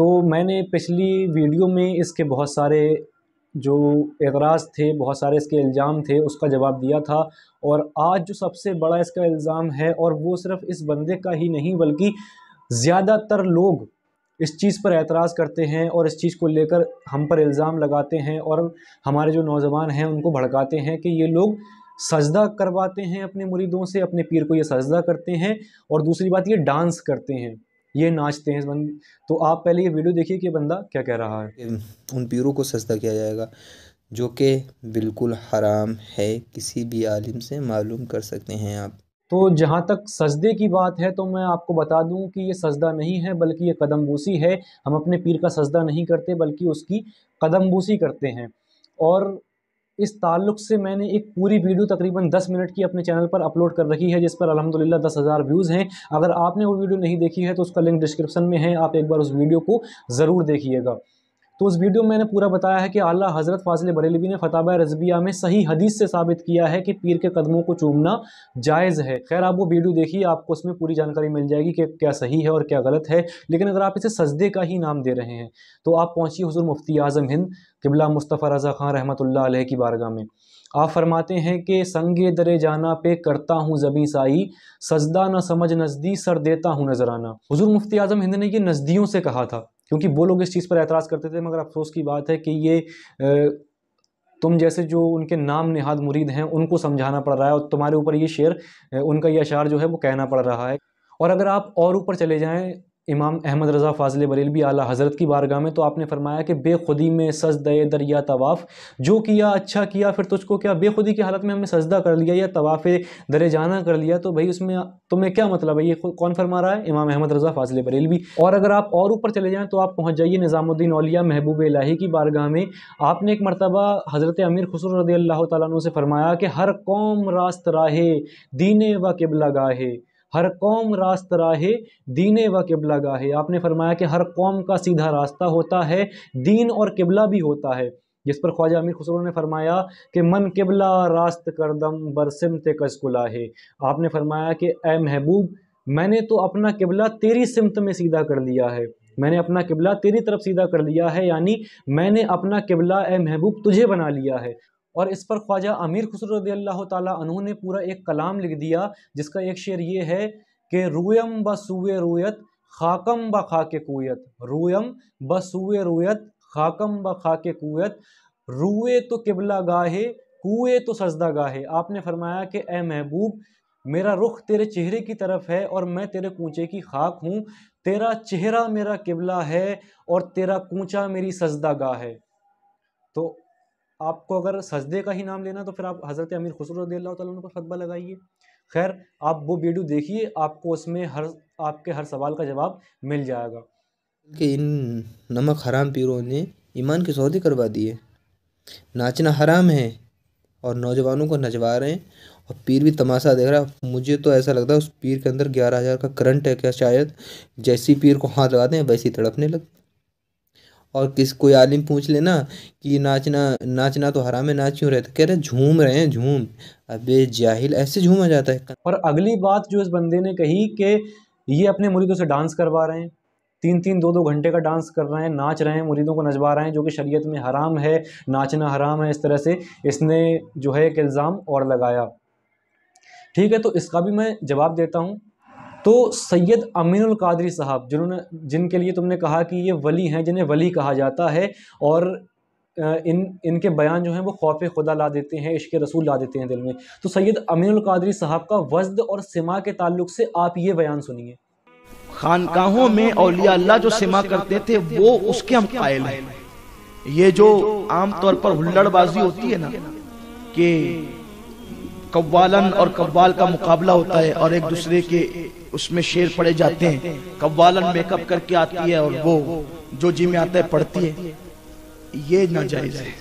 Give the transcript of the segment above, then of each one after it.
तो मैंने पिछली वीडियो में इसके बहुत सारे जो एतराज़ थे बहुत सारे इसके इल्ज़ाम थे उसका जवाब दिया था और आज जो सबसे बड़ा इसका इल्ज़ाम है और वो सिर्फ इस बंदे का ही नहीं बल्कि ज़्यादातर लोग इस चीज़ पर एतराज़ करते हैं और इस चीज़ को लेकर हम पर इल्ज़ाम लगाते हैं और हमारे जो नौजवान हैं उनको भड़काते हैं कि ये लोग सजदा करवाते हैं अपने मुरीदों से अपने पीर को ये सजदा करते हैं और दूसरी बात ये डांस करते हैं ये नाचते हैं बंद तो आप पहले ये वीडियो देखिए कि बंदा क्या कह रहा है उन पीरों को सजदा किया जाएगा जो कि बिल्कुल हराम है किसी भी आलिम से मालूम कर सकते हैं आप तो जहाँ तक सजदे की बात है तो मैं आपको बता दूँ कि ये सजदा नहीं है बल्कि ये कदमबूसी है हम अपने पीर का सजदा नहीं करते बल्कि उसकी कदमबूसी करते हैं और इस ताल्लुक से मैंने एक पूरी वीडियो तकरीबन 10 मिनट की अपने चैनल पर अपलोड कर रखी है जिस पर अलहमदिल्ला दस हज़ार व्यूज़ हैं अगर आपने वो वीडियो नहीं देखी है तो उसका लिंक डिस्क्रिप्शन में है आप एक बार उस वीडियो को ज़रूर देखिएगा तो उस वीडियो में मैंने पूरा बताया है कि आला हज़रत फाजिल बरेलवी ने फ़ताब रजबिया में सही हदीस से साबित किया है कि पीर के कदमों को चूमना जायज़ है खैर आप वो वीडियो देखिए आपको उसमें पूरी जानकारी मिल जाएगी कि क्या सही है और क्या गलत है लेकिन अगर आप इसे सजदे का ही नाम दे रहे हैं तो आप पहुँचिए हजूर मुफ्ती आज़म हिंद किबला मुस्तफ़ा रज़ा ख़ान रहमत की बारगाह में आप फरमाते हैं कि संगे दरे जाना पे करता हूँ जबी साई सजदा न समझ नज़दी सर देता हूँ नजराना हुजूर मुफ्ती आज़म हिंद ने ये नज़दियों से कहा था क्योंकि वो लोग इस चीज़ पर एतराज़ करते थे मगर अफसोस की बात है कि ये तुम जैसे जो उनके नाम निहाद मुरीद हैं उनको समझाना पड़ रहा है और तुम्हारे ऊपर ये शेर उनका ये अशार जो है वो कहना पड़ रहा है और अगर आप और ऊपर चले जाएं इमाम अहमद रज़ा फाजिल भी आला हज़रत की बारगाह में तो आपने फरमाया कि बेखुदी में सजद दरिया तवाफ़ जो किया अच्छा किया फिर तुझको क्या बेखुदी की हालत में हमने सजदा कर लिया या तवाफ़ दर जाना कर लिया तो भाई उसमें तुम्हें क्या मतलब है ये कौन फरमा रहा है इमाम अहमद रज़ा फाजिल भी और अगर आप और ऊपर चले जाएँ तो आप पहुँच जाइए निज़ामुद्दीन अलिया महबूब लाही की बारगाह में आपने एक मरतबा हज़रत अमीर खसूर रदी अल्लाह से फरमाया कि हर कौम रास्त राहे दीने व किबला गाहे हर कौम रास्त राहे दीन व किबला गाहे आपने फरमाया कि हर कौम का सीधा रास्ता होता है दीन और किबला भी होता है जिस पर ख्वाजा अमीर खुसरो ने फरमाया कि मन किबला रास्त करदम बरसम ते कसकुला है आपने फरमाया कि ए महबूब मैंने तो अपना किबला तेरी सिमत में सीधा कर लिया है मैंने अपना किबला तेरी तरफ सीधा कर लिया है यानी मैंने अपना किबला ए महबूब तुझे बना लिया है और इस पर ख्वाजा अमीर खुसर तु ने पूरा एक कलाम लिख दिया जिसका एक शेर ये है कि रूयम ब सूए रूयत खाकम ब खा के कुत रूयम ब सूए रोयत खाकम ब खा के कुत रूए तो किबला गाहे कुए तो सजदा गाहे आपने फरमाया कि ए महबूब मेरा रुख तेरे चेहरे की तरफ है और मैं तेरे कूचे की खाक हूँ तेरा चेहरा मेरा किबला है और तेरा कूचा मेरी सजदा गाह है तो आपको अगर सजदे का ही नाम लेना तो फिर आप हज़रत अमीर खसर को खतबा लगाइए खैर आप वो वीडियो देखिए आपको उसमें हर आपके हर सवाल का जवाब मिल जाएगा कि इन नमक हराम पीरों ने ईमान के सौदे करवा दिए नाचना हराम है और नौजवानों को नचवा रहे हैं और पीर भी तमाशा देख रहा है मुझे तो ऐसा लगता है उस पीर के अंदर ग्यारह हज़ार का करंट है क्या शायद जैसी पीर को हाथ लगाते हैं वैसी तड़पने लगते और किस कोई आलिम पूछ लेना कि नाचना नाचना तो हराम है नाच क्यों रहे तो कह रहे झूम रहे हैं झूम अबे जाहिल ऐसे झूमा जाता है और अगली बात जो इस बंदे ने कही कि ये अपने मुरीदों से डांस करवा रहे हैं तीन तीन दो दो घंटे का डांस कर रहे हैं नाच रहे हैं मुरीदों को नचवा रहे हैं जो कि शरीयत में हराम है नाचना हराम है इस तरह से इसने जो है एक इल्ज़ाम और लगाया ठीक है तो इसका भी मैं जवाब देता हूँ तो सैयद अमीनुल कादरी साहब जिन्होंने जिनके लिए तुमने कहा कि ये वली हैं जिन्हें वली कहा जाता है और इन इनके बयान जो हैं वो खौफ खुदा ला देते हैं इश्क रसूल ला देते हैं दिल में तो सैयद अमीनुल कादरी साहब का वजद और सिमा के ताल्लुक से आप ये बयान सुनिए खानकाहों में अलिया अल्लाह जो सिमा करते थे वो उसके हम कायल हैं ये जो आमतौर पर हुल्लड़बाजी होती है ना कि कव्वालन और कव्वाल का मुकाबला होता है और एक दूसरे के उसमें शेर पड़े जाते हैं कव्वालन मेकअप करके आती है और वो जो जी में आता है पढ़ती है ये जायज है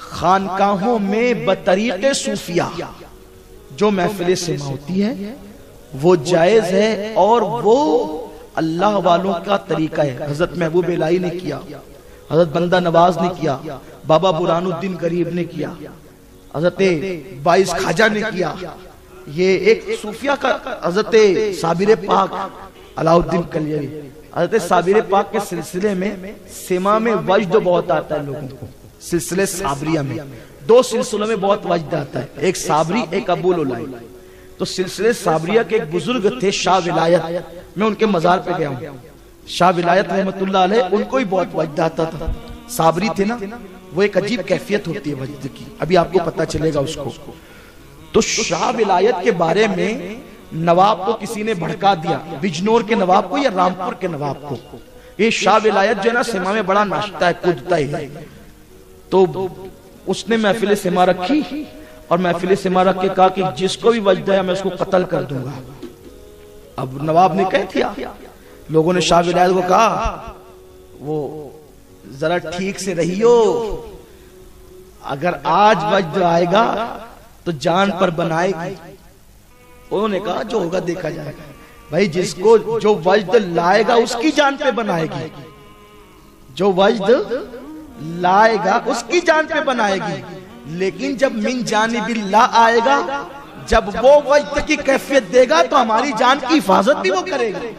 खानकाहों में बतरीक सूफिया जो महफिल से होती है वो जायज है और वो अल्लाह वालों का तरीका है हजरत महबूब लाई ने किया हजरत बंदा नवाज ने किया बाबा बुरानुद्दीन गरीब ने किया हजरत बाईस खाजा ने किया ये एक सूफिया का हजरत साबिर पाक अलाउद्दीन कलियर हजरत साबिर पाक के सिलसिले में सीमा में वजद बहुत आता है लोगों को सिलसिले साबरिया में दो सिलसिलों में बहुत वजद आता है एक साबरी एक अबूल उलाई तो सिलसिले साबरिया के एक बुजुर्ग थे शाह विलायत मैं उनके मजार पे गया हूँ शाह विलायत रहमतुल्ला उनको ही बहुत वजद आता था साबरी थे ना वो एक अजीब कैफियत होती है वजद की अभी आपको पता चलेगा उसको तो, तो शाह विलायत के बारे में नवाब को किसी ने भड़का दिया बिजनौर के नवाब को या रामपुर के नवाब को ये शाह विलायत जो है ना सिमा में बड़ा नाश्ता है कूदता ही है तो, तो उसने महफिल सिमा रखी और महफिल सिमा रख के कहा कि जिसको भी वजद है मैं उसको कत्ल कर दूंगा अब नवाब ने कह दिया लोगों ने शाह विलायत को कहा वो जरा ठीक से रहियो अगर आज वज्र आएगा तो जान पर बनाएगी उन्होंने कहा जो होगा देखा जाएगा भाई जिसको जो वज्र लाएगा उसकी जान पे बनाएगी जो वज्र लाएगा उसकी जान पे बनाएगी लेकिन जब मिन जानी भी ला आएगा जब वो वज्र की कैफियत देगा तो हमारी तो जान की हिफाजत भी वो करेगा तो,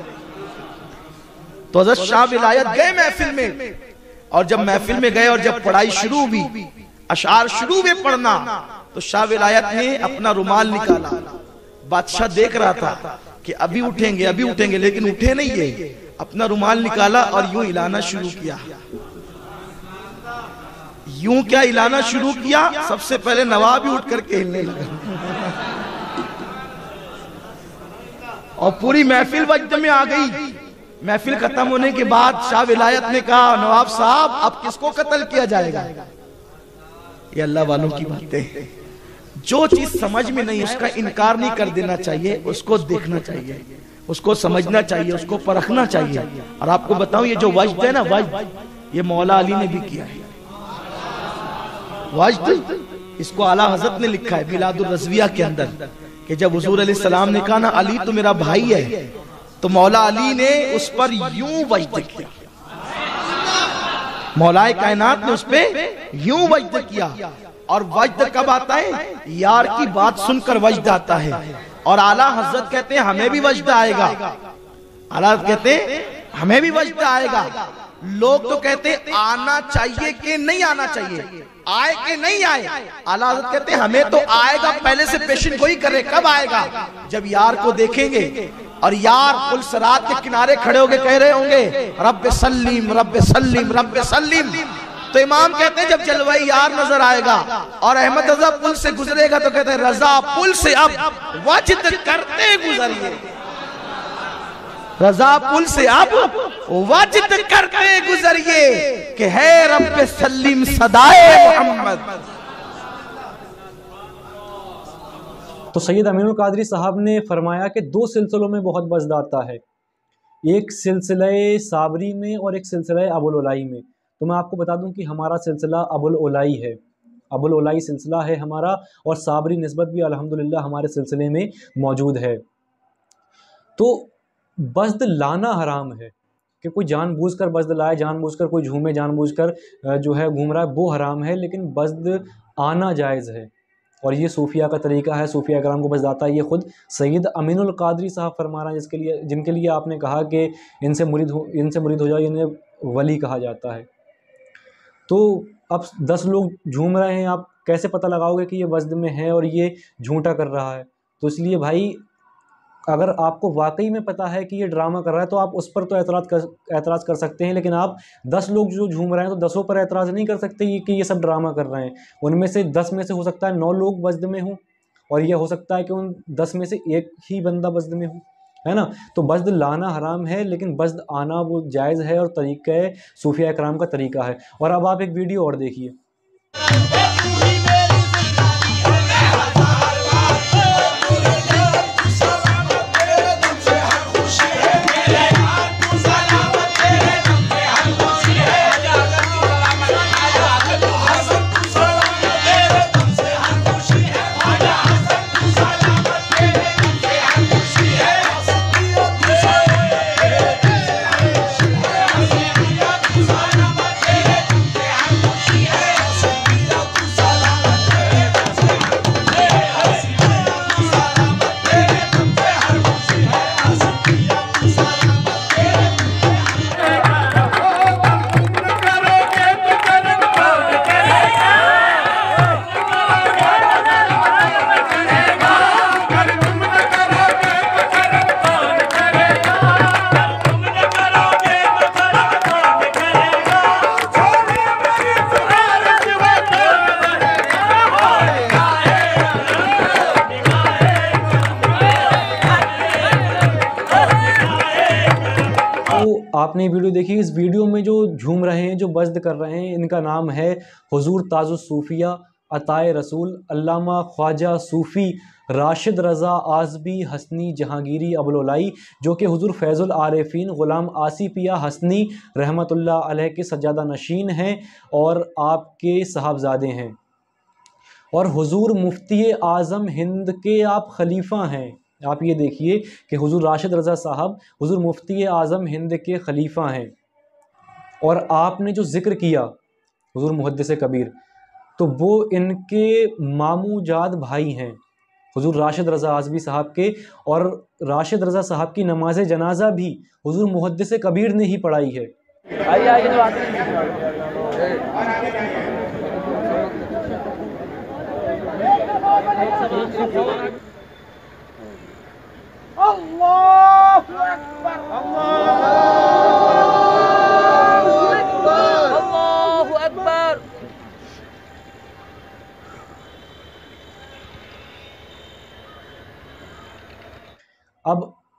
तो हजरत शाह विलायत गए महफिल में और जब महफिल में गए और जब पढ़ाई शुरू हुई अशार शुरू में पढ़ना तो शाह विलायत ने अपना रुमाल निकाला बादशाह देख रहा था कि अभी उठेंगे अभी उठेंगे लेकिन उठे नहीं है अपना रुमाल निकाला और यूं हिलाना शुरू किया यूं क्या हिलाना शुरू किया सबसे पहले नवाब ही उठ करके हिलने लगा और पूरी महफिल वक्त में आ गई महफिल खत्म होने के बाद शाह विलायत ने कहा नवाब साहब अब किसको कत्ल किया जाएगा ये अल्लाह वालों की बातें जो चीज समझ में नहीं उसका इनकार नहीं कर देना चाहिए उसको देखना चाहिए उसको समझना चाहिए उसको परखना चाहिए और आपको बताऊं ये जो वजद तो है ना वजद ये मौला अली ने भी किया है वजद इसको आला हजरत ने लिखा है मिलादुर रजविया के अंदर कि जब हजूर सलाम ने कहा ना अली तो मेरा भाई है तो मौला अली ने उस पर यूं वजद किया मौलाए कायनात ने उस पर यूं वजद किया और वजद कब आता है यार की बात सुनकर वजद आता है और आला हजरत कहते हैं हमें भी वजद आएगा आला कहते हैं हमें भी वजद आएगा लोग तो कहते आना चाहिए कि नहीं आना चाहिए आए कि नहीं आए आला हजरत कहते हमें तो आएगा पहले से पेशन कोई करे कब आएगा जब यार को देखेंगे और यार पुल सरात के किनारे खड़े होके कह रहे होंगे रब सलीम रब सलीम रब सलीम तो इमाम कहते हैं जब जलवाई यार नजर आएगा और अहमद रजा पुल से गुजरेगा तो कहते हैं रजा पुल से अब वजद करते गुजरिए रजा पुल से अब वजद करते गुजरिए कि है रब सलीम सदाए मोहम्मद तो सैयद अमीनुल कादरी साहब ने फरमाया कि दो सिलसिलों में बहुत आता है एक सिलसिला साबरी में और एक सिलसिला अबुललाई में तो मैं आपको बता दूं कि हमारा सिलसिला अबुललाई है अबुललाई सिलसिला है हमारा और साबरी नस्बत भी अल्हम्दुलिल्लाह हमारे सिलसिले में मौजूद है तो बजद लाना हराम है कि कोई जानबूझ कर बजद लाए जानबूझ कर कोई झूमे जानबूझ कर जो है घूम रहा है वो हराम है लेकिन बजद आना जायज़ है और ये सूफिया का तरीका है सूफिया कराम को जाता है ये ख़ुद सैद अमीन कादरी साहब फरमा रहा है जिसके लिए जिनके लिए आपने कहा कि इनसे मुरीद हो इनसे मुरीद हो जाओ इन्हें वली कहा जाता है तो अब दस लोग झूम रहे हैं आप कैसे पता लगाओगे कि ये वजद में है और ये झूठा कर रहा है तो इसलिए भाई अगर आपको वाकई में पता है कि ये ड्रामा कर रहा है तो आप उस पर तो एतराज़ कर एतराज़ कर सकते हैं लेकिन आप दस लोग जो झूम रहे हैं तो दसों पर एतराज़ नहीं कर सकते कि ये सब ड्रामा कर रहे हैं उनमें से दस में से हो सकता है नौ लोग वजद में हों और यह हो सकता है कि उन दस में से एक ही बंदा वजद में हो है ना तो बजद लाना हराम है लेकिन बजद आना वो जायज़ है और तरीक़ा है सूफिया कराम का तरीका है और अब आप एक वीडियो और देखिए तो आपने वीडियो देखी इस वीडियो में जो झूम रहे हैं जो बजद कर रहे हैं इनका नाम है हजूर सूफ़िया अताए रसूल अल्लामा ख्वाजा सूफ़ी राशिद रज़ा आजबी हसनी जहांगीरी अबलोलाई जो कि हजूर फैज़ुल आरफीन ग़ुलाम आसिफिया हसनी रहमत अलह के सज्जादा नशीन हैं और आपके साहबजादे हैं और हुजूर मुफ्ती आज़म हिंद के आप खलीफा हैं आप ये देखिए कि हुजूर राशिद रज़ा साहब हुजूर मुफ्ती आज़म हिंद के खलीफा हैं और आपने जो ज़िक्र किया हुजूर मुहदस कबीर तो वो इनके मामूजाद भाई हैं हुजूर राशिद रज़ा आजमी साहब के और राशिद रज़ा साहब की नमाज जनाजा भी हुजूर मुहदस कबीर ने ही पढ़ाई है आगे आगे आगे अब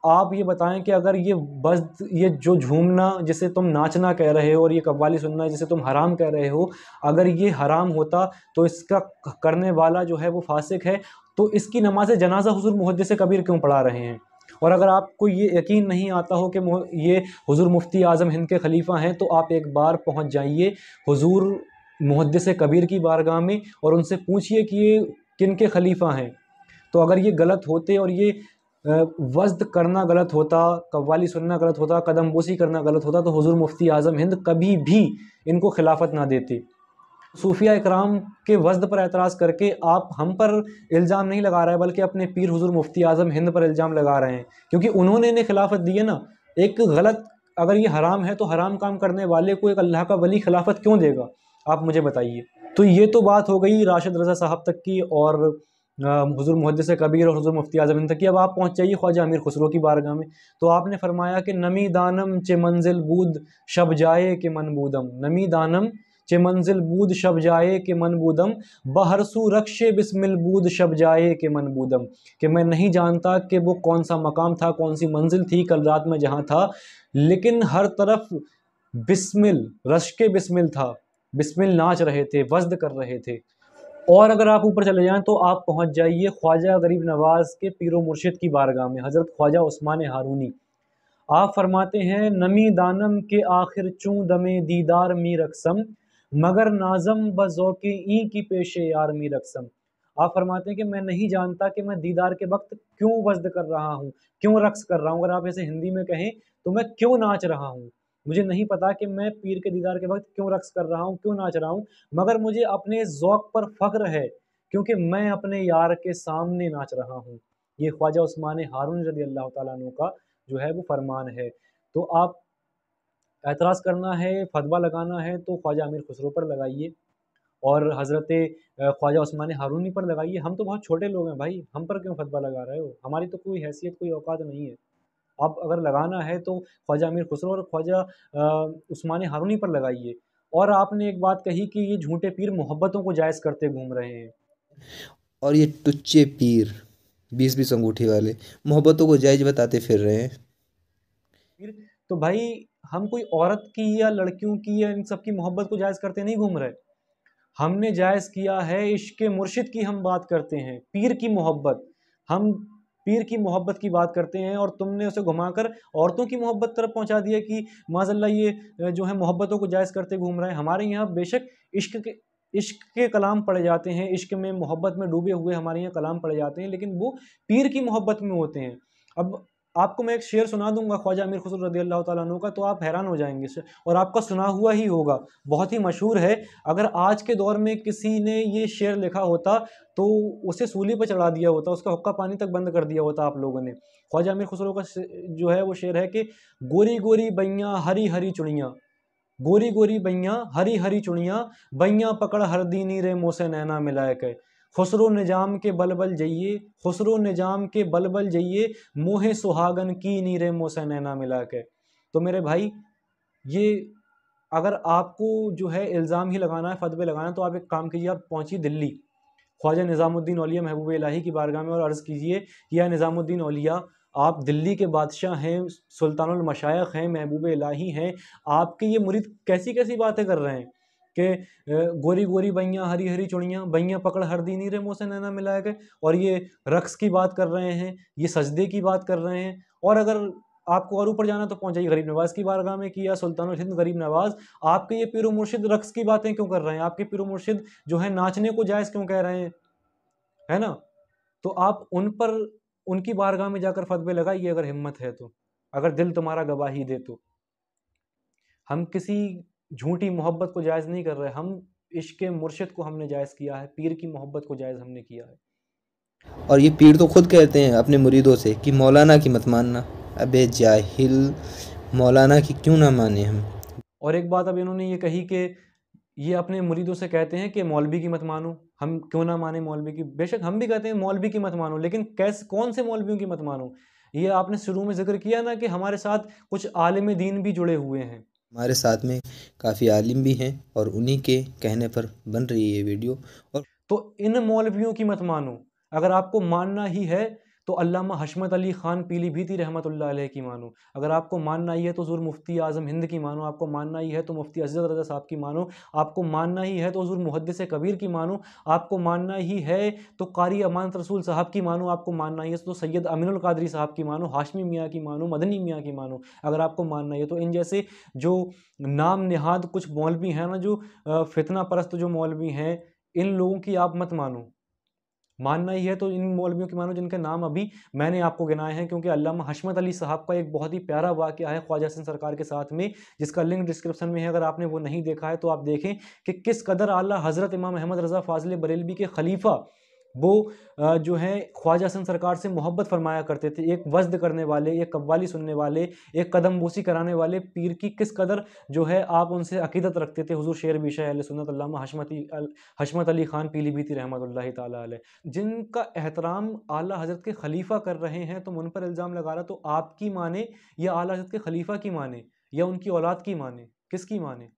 आप ये बताएं कि अगर ये बस ये जो झूमना जिसे तुम नाचना कह रहे हो और ये कव्वाली सुनना जिसे तुम हराम कह रहे हो अगर ये हराम होता तो इसका करने वाला जो है वो फासिक है तो इसकी नमाज जनाजा हजूर मुहदस कबीर क्यों पढ़ा रहे हैं और अगर आपको ये यकीन नहीं आता हो कि ये हजूर मुफ्ती आज़म हिंद के खलीफा हैं तो आप एक बार पहुँच जाइए हजूर मुहदस कबीर की बारगाह में और उनसे पूछिए कि ये किन के खलीफा हैं तो अगर ये गलत होते और ये वजद करना गलत होता कव्वाली सुनना गलत होता कदम बोसी करना गलत होता तो हुजूर मुफ्ती आज़म हिंद कभी भी इनको खिलाफत ना देते सूफिया इकराम के वजद पर एतराज़ करके आप हम पर इल्ज़ाम नहीं लगा रहे बल्कि अपने पीर हजूर मुफ्ती आज़म हिंद पर इल्ज़ाम लगा रहे हैं क्योंकि उन्होंने इन्हें खिलाफत दी है ना एक गलत अगर ये हराम है तो हराम काम करने वाले को एक अल्लाह का वली खिलाफत क्यों देगा आप मुझे बताइए तो ये तो बात हो गई राशिद रज़ा साहब तक की और हजूर मुहदस कबीर और हजूर मुफ्ती आजम तक की अब आप पहुँच जाइए ख्वाजा अमीर खुसरो की बारगाह में तो आपने फरमाया कि नमी दानम चे मंजिल बूद शब जाए के मन बूदम नमी दानम चे मंजिल बूद शब जाए के बूदम बहरसू रक्षे बिस्मिल बूद शब जाए के मन बूदम कि मैं नहीं जानता कि वो कौन सा मकाम था कौन सी मंजिल थी कल रात में जहाँ था लेकिन हर तरफ बिस्मिल रश के बिस्मिल था बिस्मिल नाच रहे थे वजद कर रहे थे और अगर आप ऊपर चले जाएं तो आप पहुंच जाइए ख्वाजा गरीब नवाज के पीरो मुर्शिद की बारगाह में हज़रत ख्वाजा उस्मान हारूनी आप फरमाते हैं नमी दानम के आखिर चूं दमे दीदार मी रकसम मगर नाजम बजोकी ई की यार मी रकसम आप फरमाते हैं कि मैं नहीं जानता कि मैं दीदार के वक्त क्यों वजद कर रहा हूँ क्यों रक्स कर रहा हूँ अगर आप ऐसे हिंदी में कहें तो मैं क्यों नाच रहा हूँ मुझे नहीं पता कि मैं पीर के दीदार के वक्त क्यों रक्स कर रहा हूँ क्यों नाच रहा हूँ मगर मुझे अपने जौक पर फ़ख्र है क्योंकि मैं अपने यार के सामने नाच रहा हूँ ये ख्वाजा उस्मान हारून रजी अल्लाह तु का जो है वो फरमान है तो आप एतराज़ करना है फतवा लगाना है तो ख्वाजा आमिर खुसरो पर लगाइए और हज़रत ख्वाजा उस्मान हारूनी पर लगाइए हम तो बहुत छोटे लोग हैं भाई हम पर क्यों फतवा लगा रहे हो हमारी तो कोई हैसियत कोई औकात नहीं है आप अगर लगाना है तो ख्वाजा अमीर खुसरो और ख्वाजा उस्मान हारूनी पर लगाइए और आपने एक बात कही कि ये झूठे पीर मोहब्बतों को जायज़ करते घूम रहे हैं और ये टुच्चे पीर बीस बीस अंगूठी वाले मोहब्बतों को जायज बताते फिर रहे हैं तो भाई हम कोई औरत की या लड़कियों की या इन सब की मोहब्बत को जायज़ करते नहीं घूम रहे हमने जायज़ किया है इश्क मुर्शिद की हम बात करते हैं पीर की मोहब्बत हम पीर की मोहब्बत की बात करते हैं और तुमने उसे घुमाकर औरतों की मोहब्बत तरफ पहुंचा दिया कि माजल्ला ये जो है मोहब्बतों को जायज़ करते घूम रहे हैं हमारे यहाँ बेशक इश्क के इश्क के कलाम पड़े जाते हैं इश्क में मोहब्बत में डूबे हुए हमारे यहाँ कलाम पड़े जाते हैं लेकिन वो पीर की मोहब्बत में होते हैं अब आपको मैं एक शेर सुना दूंगा ख्वाजा अमीर खसर रदी अल्लाह तु का तो आप हैरान हो जाएंगे और आपका सुना हुआ ही होगा बहुत ही मशहूर है अगर आज के दौर में किसी ने ये शेर लिखा होता तो उसे सूली पर चढ़ा दिया होता उसका हक्का पानी तक बंद कर दिया होता आप लोगों ने ख्वाजा अमीर खसरो का जो है वो शेर है कि गोरी गोरी बइया हरी हरी चुड़ियाँ गोरी गोरी बइया हरी हरी चुड़ियाँ बइया पकड़ हर दीनी रे मोसे नैना मिलाए के खुसरो निजाम के बलबल जइए खुसरो निजाम के बलबल जइए मोहे सुहागन की नीरे मोह से नैना मिला के तो मेरे भाई ये अगर आपको जो है इल्ज़ाम ही लगाना है फतवे लगाना है तो आप एक काम कीजिए आप पहुँची दिल्ली ख्वाजा निज़ामुद्दीन अलिया महबूब इलाही की बारगाह में और अर्ज़ कीजिए कि या निज़ामुद्दीन अलिया आप दिल्ली के बादशाह हैं सुल्तानुल मशायख हैं महबूब इलाही हैं आपके ये मुरीद कैसी कैसी बातें कर रहे हैं के गोरी गोरी बइयाँ हरी हरी चुड़ियाँ बइयाँ पकड़ हर दी नीरे मुँह से नैना मिलाए गए और ये रक्स की बात कर रहे हैं ये सजदे की बात कर रहे हैं और अगर आपको और ऊपर जाना तो पहुंचाइए गरीब नवाज की बारगाह में किया या सुल्तान हिंद गरीब नवाज आपके ये पीर मुर्शिद रक्स की बातें क्यों कर रहे हैं आपके पीर मुर्शिद जो है नाचने को जायज़ क्यों कह रहे हैं है ना तो आप उन पर उनकी बारगाह में जाकर फतवे लगाइए अगर हिम्मत है तो अगर दिल तुम्हारा गवाही दे तो हम किसी झूठी मोहब्बत को जायज़ नहीं कर रहे हम इश्क मुर्शद को हमने जायज़ किया है पीर की मोहब्बत को जायज़ हमने किया है और ये पीर तो खुद कहते हैं अपने मुरीदों से कि मौलाना की मत मानना अबे जाहिल मौलाना की क्यों ना माने हम और एक बात अब इन्होंने ये कही कि ये अपने मुरीदों से कहते हैं कि मौलवी की मत मानो हम क्यों ना माने मौलवी की बेशक हम भी कहते हैं मौलवी की मत मानो लेकिन कैसे कौन से मौलवियों की मत मानो ये आपने शुरू में जिक्र किया ना कि हमारे साथ कुछ आलम दीन भी जुड़े हुए हैं हमारे साथ में काफ़ी आलिम भी हैं और उन्हीं के कहने पर बन रही है ये वीडियो और तो इन मौलवियों की मत मानो अगर आपको मानना ही है तो अल्लामा हशमत अली ख़ान पीलीभीती रहमत की मानो अगर आपको मानना ही है तो ज़रूर मुफ्ती आज़म हिंद की मानो आपको मानना ही है तो मुफ्ती अज़रत रजा साहब की मानो आपको मानना ही है तो ज़रूर मुहदस कबीर की मानो आपको मानना ही है तो कारी अमानत रसूल साहब की मानो आपको मानना ही है तो सैयद अमीनुल साहब की मानो हाशमी मियाँ की मानो मदनी मियाँ की मानो अगर आपको मानना ही है तो इन जैसे जो नाम नहाद कुछ मौलवी हैं ना जो फितना परस्त जो मौलवी हैं इन लोगों की आप मत मानो मानना ही है तो इन मौलवियों के मानो जिनके नाम अभी मैंने आपको गिनाए हैं क्योंकि अल्लामा हशमत अली साहब का एक बहुत ही प्यारा वाक्य है ख्वाजा हसन सरकार के साथ में जिसका लिंक डिस्क्रिप्शन में है अगर आपने वो नहीं देखा है तो आप देखें कि किस कदर आला हज़रत इमाम अहमद रज़ा फाजिल बरेलवी के खलीफा वो जो है ख्वाजा हसन सरकार से मोहब्बत फरमाया करते थे एक वजद करने वाले एक कव्वाली सुनने वाले एक कदम बोसी कराने वाले पीर की किस कदर जो है आप उनसे अकीदत रखते थे हजूर शेर बिशा सुनत हशमती हशमत अली ख़ान पीलीभीती रहमत ताली जिनका एहतराम आला हज़रत के खलीफा कर रहे हैं तुम तो उन पर इल्ज़ाम लगा रहा तो आपकी माने या आला हज़रत के खलीफा की माने या उनकी औलाद की माने किसकी माने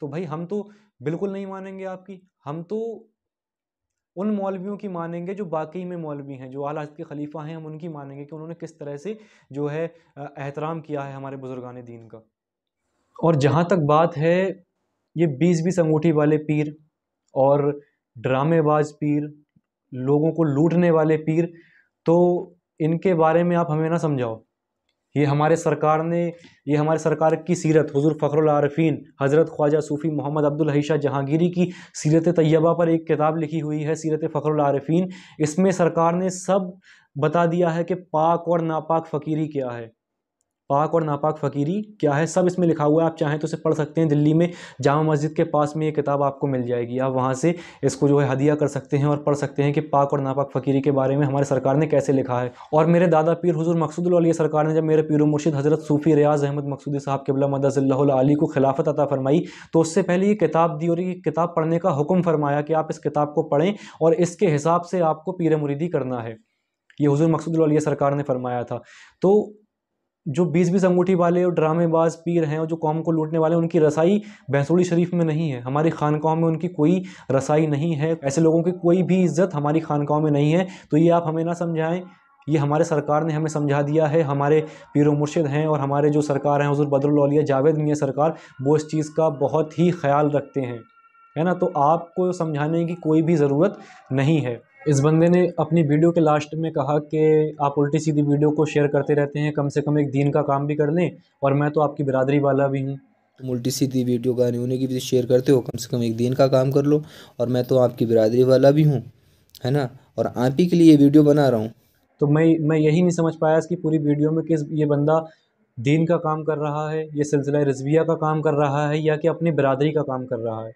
तो भाई हम तो बिल्कुल नहीं मानेंगे आपकी हम तो उन मौलवियों की मानेंगे जो बाकी में मौलवी हैं जो आला के खलीफा हैं हम उनकी मानेंगे कि उन्होंने किस तरह से जो है एहतराम किया है हमारे बुजुर्गान दीन का और जहाँ तक बात है ये बीस बीस अंगूठी वाले पीर और ड्रामेबाज पीर लोगों को लूटने वाले पीर तो इनके बारे में आप हमें ना समझाओ ये हमारे सरकार ने ये हमारे सरकार की सीरत हजूर फ़खरुल आरफीन हज़रत ख्वाजा सूफ़ी मोहम्मद अब्दुल हईशा जहांगीरी की सीरत तैयबा पर एक किताब लिखी हुई है सीरत फ़खरुल आरफीन इसमें सरकार ने सब बता दिया है कि पाक और नापाक फ़कीरी क्या है पाक और नापाक फ़कीरी क्या है सब इसमें लिखा हुआ है आप चाहें तो इसे पढ़ सकते हैं दिल्ली में जामा मस्जिद के पास में ये किताब आपको मिल जाएगी आप वहाँ से इसको जो है हदिया कर सकते हैं और पढ़ सकते हैं कि पाक और नापाक फ़कीरी के बारे में हमारे सरकार ने कैसे लिखा है और मेरे दादा पीर हजूर मकसूदल सरकार ने जब मेरे पीर मुर्शिद हज़रत सूफ़ी रियाज अहमद मकसूदी साहब के मदज़ल्ली को खिलाफत अता फरमाई तो उससे पहले ये किताब दी और ये किताब पढ़ने का हुक्म फरमाया कि आप इस किताब को पढ़ें और इसके हिसाब से आपको पीर मुरीदी करना है ये हजूर मकसूद सरकार ने फरमाया था तो जो बीस बीस अंगूठी वाले और ड्रामेबाज पीर हैं और जो कौम को लूटने वाले उनकी रसाई भैंसोड़ी शरीफ में नहीं है हमारी खानकाओं में उनकी कोई रसाई नहीं है ऐसे लोगों की कोई भी इज्जत हमारी खानकाओं में नहीं है तो ये आप हमें ना समझाएं ये हमारे सरकार ने हमें समझा दिया है हमारे पीर मुर्शिद हैं और हमारे जो सरकार हैं हजूर बदरुलिया जावेद मियाँ सरकार वो इस चीज़ का बहुत ही ख्याल रखते हैं है ना तो आपको समझाने की कोई भी ज़रूरत नहीं है इस बंदे ने अपनी वीडियो के लास्ट में कहा कि आप उल्टी सीधी वीडियो को शेयर करते रहते हैं कम से कम एक दिन का काम भी कर लें और मैं तो आपकी बिरादरी वाला भी हूँ तुम उल्टी सीधी वीडियो गाने उन्हें की भी शेयर करते हो कम से कम एक दिन का काम कर लो और मैं तो आपकी बिरादरी वाला भी हूँ है ना और आप ही के लिए ये वीडियो बना रहा हूँ तो मैं मैं यही नहीं समझ पाया इसकी पूरी वीडियो में कि ये बंदा दीन का काम कर रहा है ये सिलसिला रजविया का काम कर रहा है या कि अपनी बरदरी का काम कर रहा है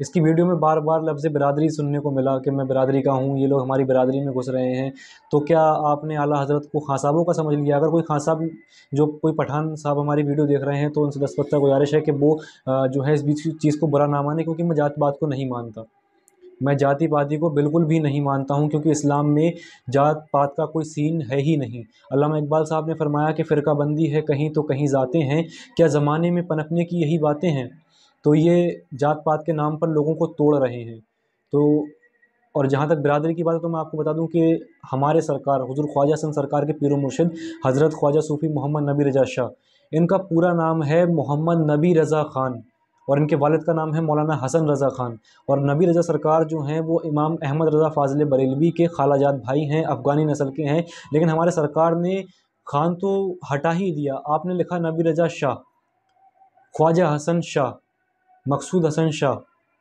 इसकी वीडियो में बार बार लफ्ज़ बरदरी सुनने को मिला कि मैं बरदरी का हूँ ये लोग हमारी बरदरी में घुस रहे हैं तो क्या आपने आला हज़रत को खां साहबों का समझ लिया अगर कोई खां साहब जो कोई पठान साहब हमारी वीडियो देख रहे हैं तो उनसे दस पत्ता गुजारिश है कि वो जो है इस बीच चीज़ को बुरा ना माने क्योंकि मैं जात बात को नहीं मानता मैं जाति पाति को बिल्कुल भी नहीं मानता हूँ क्योंकि इस्लाम में जात पात का कोई सीन है ही नहीं अलामा इकबाल साहब ने फरमाया कि फ़िरका बंदी है कहीं तो कहीं जाते हैं क्या ज़माने में पनपने की यही बातें हैं तो ये जात पात के नाम पर लोगों को तोड़ रहे हैं तो और जहाँ तक बिरादरी की बात है तो मैं आपको बता दूँ कि हमारे सरकार हजूर ख्वाजा सन सरकार के पीर मुर्शिद हज़रत ख्वाजा सूफ़ी मोहम्मद नबी रजा शाह इनका पूरा नाम है मोहम्मद नबी रज़ा ख़ान और इनके वालद का नाम है मौलाना हसन रज़ा ख़ान और नबी रज़ा सरकार जो हैं वो इमाम अहमद रज़ा फाजिल बरेलवी के खालाजात भाई हैं अफ़गानी नस्ल के हैं लेकिन हमारे सरकार ने खान तो हटा ही दिया आपने लिखा नबी रजा शाह ख्वाजा हसन शाह मकसूद हसन शाह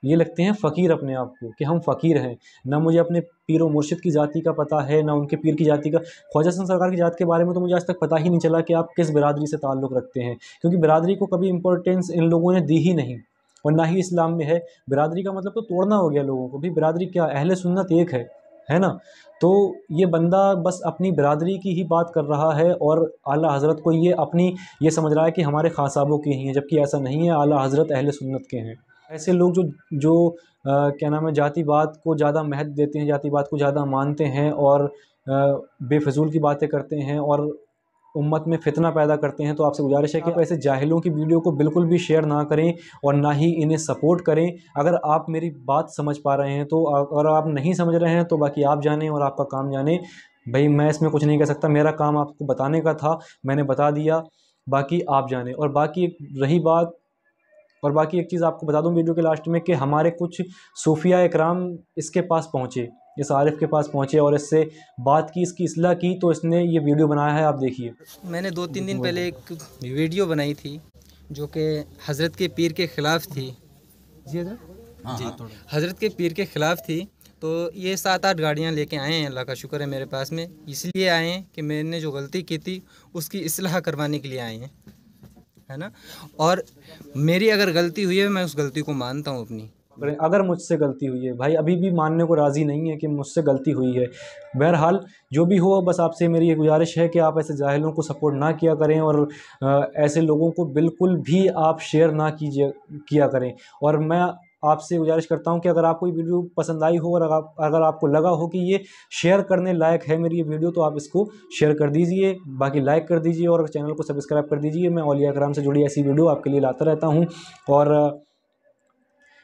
ये लगते हैं फ़कीर अपने आप को कि हम फ़कीर हैं ना मुझे अपने पीर व मुर्शिद की जाति का पता है ना उनके पीर की जाति का ख्वाजा हसन सरकार की जात के बारे में तो मुझे आज तक पता ही नहीं चला कि आप किस बिरादरी से ताल्लुक़ रखते हैं क्योंकि बिरादरी को कभी इंपॉर्टेंस इन लोगों ने दी ही नहीं और ना ही इस्लाम में है बिरादरी का मतलब तो तोड़ना हो गया लोगों को भी बिरादरी क्या अहल सुन्नत एक है है ना तो ये बंदा बस अपनी बरदरी की ही बात कर रहा है और आला हज़रत को ये अपनी ये समझ रहा है कि हमारे खास साहबों के ही हैं जबकि ऐसा नहीं है आला हज़रत अहल सुन्नत के हैं ऐसे लोग जो जो आ, क्या नाम है जाति बात को ज़्यादा महत्व देते हैं जाति बात को ज़्यादा मानते हैं और बेफजूल की बातें करते हैं और उम्मत में फितना पैदा करते हैं तो आपसे गुजारिश है कि ऐसे जाहिलों की वीडियो को बिल्कुल भी शेयर ना करें और ना ही इन्हें सपोर्ट करें अगर आप मेरी बात समझ पा रहे हैं तो अगर आप नहीं समझ रहे हैं तो बाकी आप जाने और आपका काम जाने भाई मैं इसमें कुछ नहीं कह सकता मेरा काम आपको बताने का था मैंने बता दिया बाकी आप जाने और बाकी रही बात और बाकी एक चीज़ आपको बता दूं वीडियो के लास्ट में कि हमारे कुछ सूफिया इकराम इसके पास पहुँचे इस आरिफ के पास पहुँचे और इससे बात की इसकी असलाह की तो इसने ये वीडियो बनाया है आप देखिए मैंने दो तीन दिन पहले एक वीडियो बनाई थी जो कि हज़रत के पीर के ख़िलाफ़ थी जी हाँ जी हाँ, हज़रत के पीर के ख़िलाफ़ थी तो ये सात आठ गाड़ियाँ लेके आए हैं अल्लाह का शुक्र है मेरे पास में इसलिए आए हैं कि मैंने जो गलती की थी उसकी असलाह करवाने के लिए आए हैं है ना और मेरी अगर गलती हुई है मैं उस गलती को मानता हूँ अपनी अगर मुझसे गलती हुई है भाई अभी भी मानने को राज़ी नहीं है कि मुझसे गलती हुई है बहरहाल जो भी हो बस आपसे मेरी ये गुजारिश है कि आप ऐसे जाहिलों को सपोर्ट ना किया करें और ऐसे लोगों को बिल्कुल भी आप शेयर ना कीजिए किया करें और मैं आपसे गुजारिश करता हूँ कि अगर आपको ये वीडियो पसंद आई हो और अगर, अगर आपको लगा हो कि ये शेयर करने लायक है मेरी ये वीडियो तो आप इसको शेयर कर दीजिए बाकी लाइक कर दीजिए और चैनल को सब्सक्राइब कर दीजिए मैं ओलिया कराम से जुड़ी ऐसी वीडियो आपके लिए लाता रहता हूँ और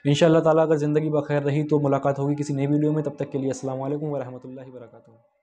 इन ताला अगर ज़िंदगी बखैर रही तो मुलाकात होगी किसी नई वीडियो में तब तक के लिए असल वरहमल वर्का